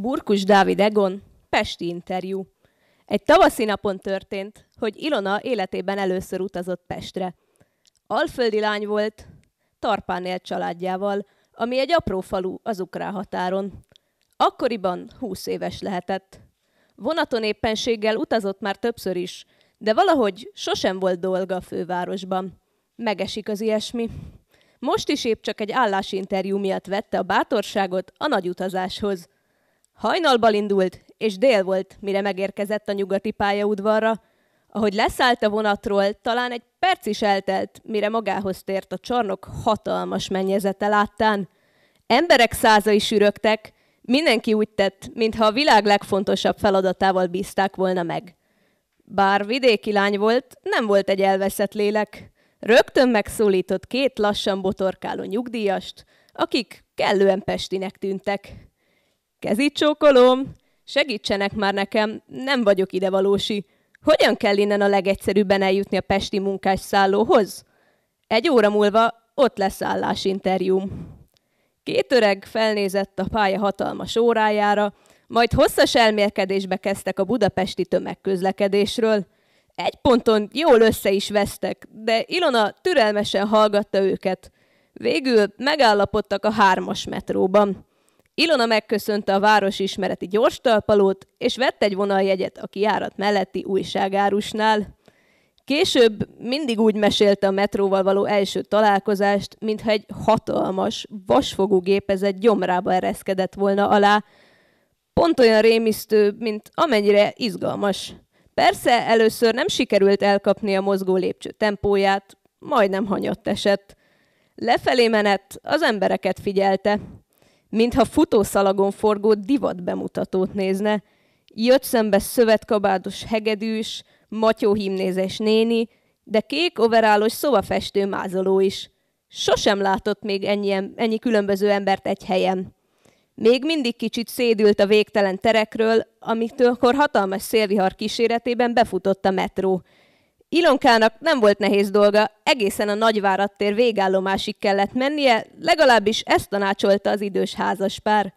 Burkus Dávid Egon, Pesti interjú. Egy tavaszi napon történt, hogy Ilona életében először utazott Pestre. Alföldi lány volt, Tarpán élt családjával, ami egy apró falu az ukrán határon. Akkoriban 20 éves lehetett. Vonaton éppenséggel utazott már többször is, de valahogy sosem volt dolga a fővárosban. Megesik az ilyesmi. Most is épp csak egy állásinterjú miatt vette a bátorságot a nagy utazáshoz – Hajnalbal indult, és dél volt, mire megérkezett a nyugati pályaudvarra. Ahogy leszállt a vonatról, talán egy perc is eltelt, mire magához tért a csarnok hatalmas mennyezete láttán. Emberek százai sűrögtek, mindenki úgy tett, mintha a világ legfontosabb feladatával bízták volna meg. Bár vidéki lány volt, nem volt egy elveszett lélek. Rögtön megszólított két lassan botorkáló nyugdíjast, akik kellően pestinek tűntek. Kezit csókolom! Segítsenek már nekem, nem vagyok idevalósi. Hogyan kell innen a legegyszerűbben eljutni a pesti munkásszállóhoz? Egy óra múlva ott lesz állásinterjúm. Két öreg felnézett a pálya hatalmas órájára, majd hosszas elmérkedésbe kezdtek a budapesti tömegközlekedésről. Egy ponton jól össze is vesztek, de Ilona türelmesen hallgatta őket. Végül megállapodtak a hármas metróban. Ilona megköszönte a város ismereti gyors talpalót, és vett egy vonaljegyet a kiárat melletti újságárusnál. Később mindig úgy mesélte a metróval való első találkozást, mintha egy hatalmas, vasfogú gépezet gyomrába ereszkedett volna alá. Pont olyan rémisztő, mint amennyire izgalmas. Persze először nem sikerült elkapni a mozgó lépcső tempóját, majdnem hanyatt esett. Lefelé menet az embereket figyelte – mintha futószalagon forgó divat bemutatót nézne, jött szembe szövetkabátos hegedűs, matyóhímnézes néni, de kék overálos szobafestő mázoló is. Sosem látott még ennyi, ennyi különböző embert egy helyen. Még mindig kicsit szédült a végtelen terekről, amitől akkor hatalmas szélvihar kíséretében befutott a metró – Ilonkának nem volt nehéz dolga, egészen a Nagyvárad tér végállomásig kellett mennie, legalábbis ezt tanácsolta az idős házaspár.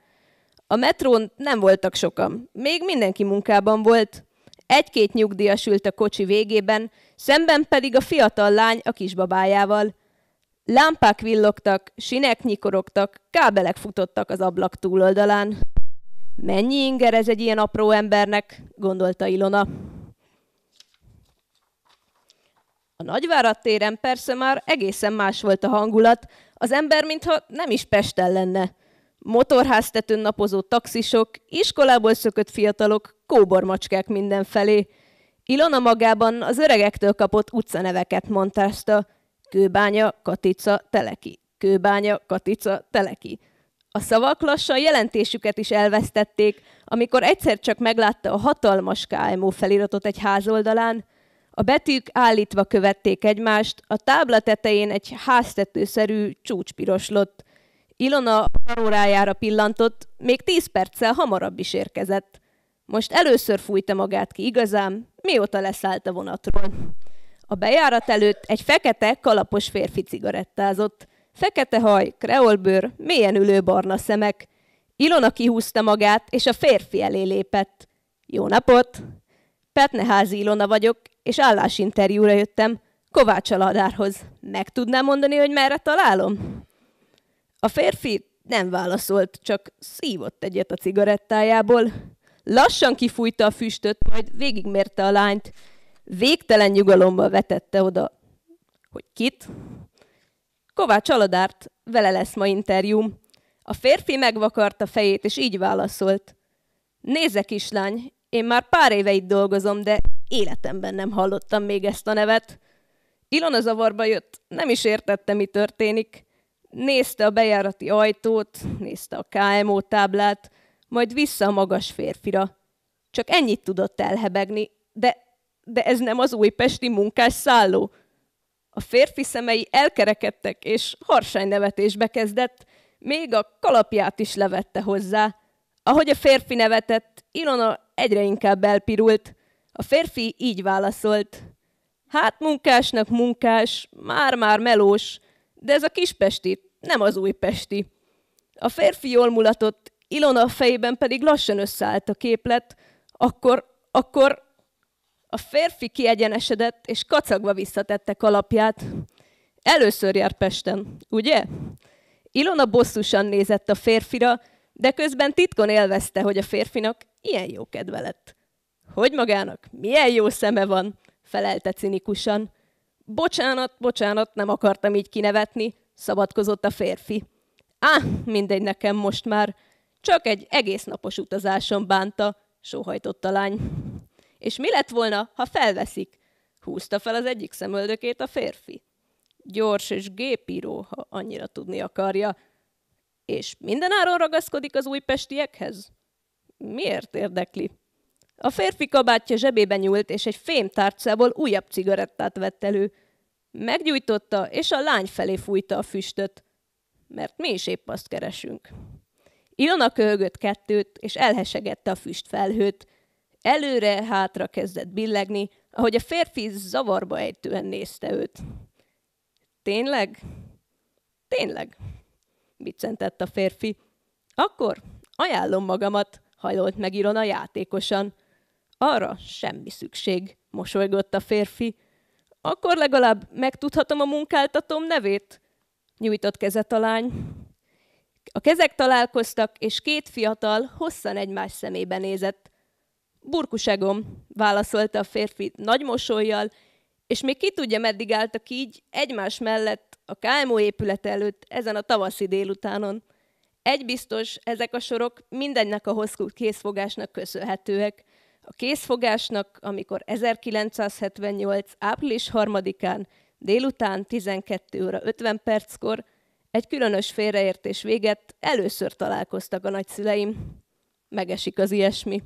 A metrón nem voltak sokan, még mindenki munkában volt. Egy-két nyugdíjas ült a kocsi végében, szemben pedig a fiatal lány a kisbabájával. Lámpák villogtak, sinek nyikorogtak, kábelek futottak az ablak túloldalán. Mennyi inger ez egy ilyen apró embernek, gondolta Ilona. A Nagyvárad téren persze már egészen más volt a hangulat, az ember mintha nem is Pesten lenne. Motorháztetőn napozó taxisok, iskolából szökött fiatalok, kóbormacskák mindenfelé. Ilona magában az öregektől kapott utcaneveket montázta. Kőbánya, Katica, Teleki. Kőbánya, Katica, Teleki. A szavak lassan jelentésüket is elvesztették, amikor egyszer csak meglátta a hatalmas KMO feliratot egy házoldalán – a betűk állítva követték egymást, a tábla tetején egy háztetőszerű csúcs piroslott. Ilona a órájára pillantott, még tíz perccel hamarabb is érkezett. Most először fújta magát ki igazán, mióta leszállt a vonatról. A bejárat előtt egy fekete, kalapos férfi cigarettázott. Fekete haj, kreolbőr, mélyen ülő barna szemek. Ilona kihúzta magát, és a férfi elé lépett. Jó napot! Petneházi Ilona vagyok, és állásinterjúra jöttem Kovács Aladárhoz. Meg tudnám mondani, hogy merre találom? A férfi nem válaszolt, csak szívott egyet a cigarettájából. Lassan kifújta a füstöt, majd végigmérte a lányt. Végtelen nyugalomba vetette oda, hogy kit? Kovács Aladárt, vele lesz ma interjúm. A férfi megvakarta fejét, és így válaszolt. Nézze, kislány, én már pár éve itt dolgozom, de életemben nem hallottam még ezt a nevet. Ilona zavarba jött, nem is értette, mi történik. Nézte a bejárati ajtót, nézte a KMO táblát, majd vissza a magas férfira. Csak ennyit tudott elhebegni, de, de ez nem az újpesti munkás szálló. A férfi szemei elkerekedtek, és harsány nevetésbe kezdett, még a kalapját is levette hozzá. Ahogy a férfi nevetett, Ilona egyre inkább elpirult – a férfi így válaszolt. Hát munkásnak munkás, már-már melós, de ez a kispesti, nem az újpesti. A férfi jól mulatott, Ilona fejében pedig lassan összeállt a képlet, akkor, akkor a férfi kiegyenesedett, és kacagva visszatette kalapját. Először jár Pesten, ugye? Ilona bosszusan nézett a férfira, de közben titkon élvezte, hogy a férfinak ilyen jó kedve lett. Hogy magának milyen jó szeme van, felelte cinikusan. Bocsánat, bocsánat, nem akartam így kinevetni, szabadkozott a férfi. Á, mindegy nekem most már. Csak egy egész napos utazáson bánta, sóhajtott a lány. És mi lett volna, ha felveszik? Húzta fel az egyik szemöldökét a férfi. Gyors és gépíró, ha annyira tudni akarja. És mindenáron ragaszkodik az újpestiekhez? Miért érdekli? A férfi kabátja zsebébe nyúlt, és egy fém tárcából újabb cigarettát vett elő. Meggyújtotta, és a lány felé fújta a füstöt. Mert mi is épp azt keresünk. Ilona köhögött kettőt, és elhesegette a füstfelhőt. Előre-hátra kezdett billegni, ahogy a férfi zavarba ejtően nézte őt. Tényleg? Tényleg? Biccentett a férfi. Akkor ajánlom magamat, hajolt meg Ilona játékosan. Arra semmi szükség, mosolygott a férfi. Akkor legalább megtudhatom a munkáltatom nevét? Nyújtott kezet a lány. A kezek találkoztak, és két fiatal hosszan egymás szemébe nézett. Burkusegom, válaszolta a férfi nagy mosolyjal, és még ki tudja, meddig álltak így egymás mellett a KMO épület előtt ezen a tavaszi délutánon. Egy biztos, ezek a sorok mindennek a hosszú készfogásnak köszönhetőek – a készfogásnak, amikor 1978. április 3-án délután 12 óra 50 perckor egy különös félreértés véget először találkoztak a nagyszüleim. Megesik az ilyesmi.